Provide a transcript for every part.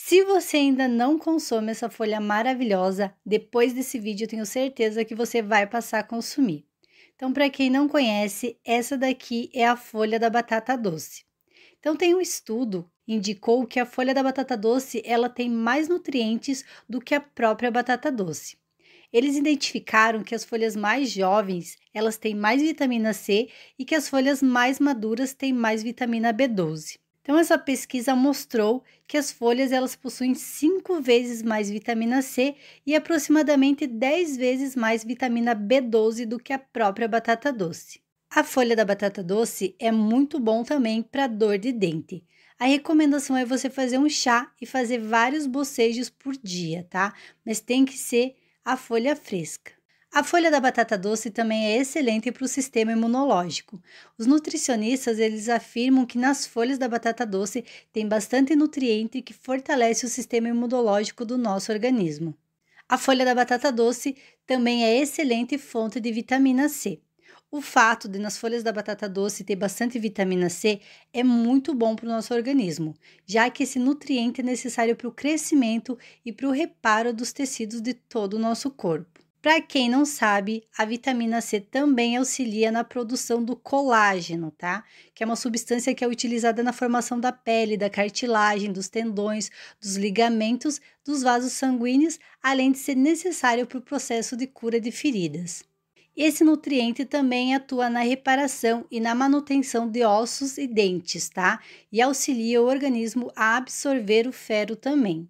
Se você ainda não consome essa folha maravilhosa, depois desse vídeo tenho certeza que você vai passar a consumir. Então, para quem não conhece, essa daqui é a folha da batata doce. Então, tem um estudo indicou que a folha da batata doce ela tem mais nutrientes do que a própria batata doce. Eles identificaram que as folhas mais jovens elas têm mais vitamina C e que as folhas mais maduras têm mais vitamina B12. Então essa pesquisa mostrou que as folhas elas possuem 5 vezes mais vitamina C e aproximadamente 10 vezes mais vitamina B12 do que a própria batata doce. A folha da batata doce é muito bom também para dor de dente. A recomendação é você fazer um chá e fazer vários bocejos por dia, tá? Mas tem que ser a folha fresca. A folha da batata doce também é excelente para o sistema imunológico. Os nutricionistas eles afirmam que nas folhas da batata doce tem bastante nutriente que fortalece o sistema imunológico do nosso organismo. A folha da batata doce também é excelente fonte de vitamina C. O fato de nas folhas da batata doce ter bastante vitamina C é muito bom para o nosso organismo, já que esse nutriente é necessário para o crescimento e para o reparo dos tecidos de todo o nosso corpo. Para quem não sabe, a vitamina C também auxilia na produção do colágeno, tá? Que é uma substância que é utilizada na formação da pele, da cartilagem, dos tendões, dos ligamentos, dos vasos sanguíneos, além de ser necessário para o processo de cura de feridas. Esse nutriente também atua na reparação e na manutenção de ossos e dentes, tá? E auxilia o organismo a absorver o ferro também.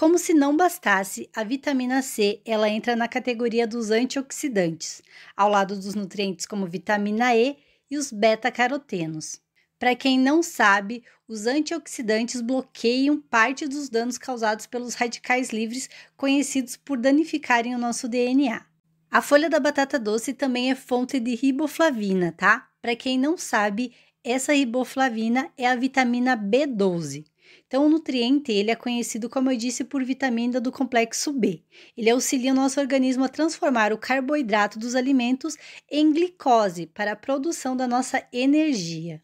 Como se não bastasse, a vitamina C ela entra na categoria dos antioxidantes, ao lado dos nutrientes como vitamina E e os beta-carotenos. Para quem não sabe, os antioxidantes bloqueiam parte dos danos causados pelos radicais livres, conhecidos por danificarem o nosso DNA. A folha da batata doce também é fonte de riboflavina, tá? Para quem não sabe, essa riboflavina é a vitamina B12, então, o nutriente ele é conhecido, como eu disse, por vitamina do complexo B. Ele auxilia o nosso organismo a transformar o carboidrato dos alimentos em glicose para a produção da nossa energia.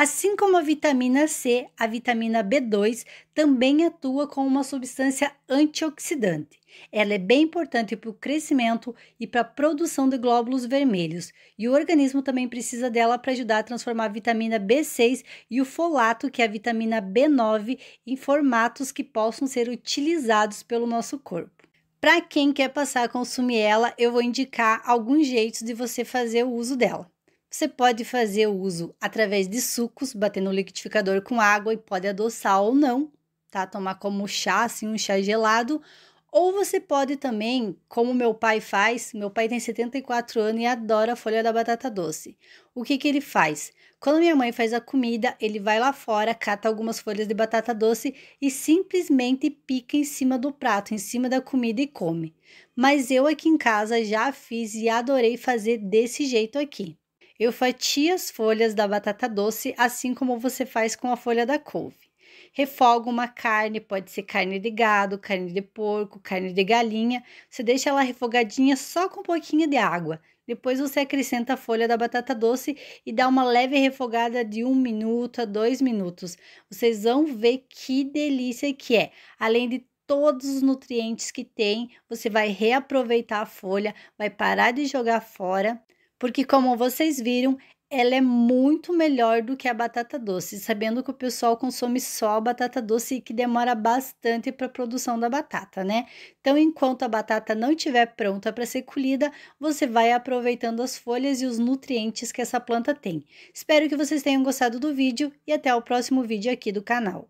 Assim como a vitamina C, a vitamina B2 também atua como uma substância antioxidante. Ela é bem importante para o crescimento e para a produção de glóbulos vermelhos, e o organismo também precisa dela para ajudar a transformar a vitamina B6 e o folato, que é a vitamina B9, em formatos que possam ser utilizados pelo nosso corpo. Para quem quer passar a consumir ela, eu vou indicar alguns jeitos de você fazer o uso dela. Você pode fazer o uso através de sucos, bater no liquidificador com água e pode adoçar ou não, tá? Tomar como chá, assim, um chá gelado. Ou você pode também, como meu pai faz, meu pai tem 74 anos e adora a folha da batata doce. O que, que ele faz? Quando minha mãe faz a comida, ele vai lá fora, cata algumas folhas de batata doce e simplesmente pica em cima do prato, em cima da comida e come. Mas eu aqui em casa já fiz e adorei fazer desse jeito aqui. Eu fatio as folhas da batata doce assim como você faz com a folha da couve. Refogo uma carne, pode ser carne de gado, carne de porco, carne de galinha. Você deixa ela refogadinha só com um pouquinho de água. Depois você acrescenta a folha da batata doce e dá uma leve refogada de um minuto a dois minutos. Vocês vão ver que delícia que é. Além de todos os nutrientes que tem, você vai reaproveitar a folha, vai parar de jogar fora porque como vocês viram, ela é muito melhor do que a batata doce, sabendo que o pessoal consome só a batata doce e que demora bastante para a produção da batata, né? Então, enquanto a batata não estiver pronta para ser colhida, você vai aproveitando as folhas e os nutrientes que essa planta tem. Espero que vocês tenham gostado do vídeo e até o próximo vídeo aqui do canal.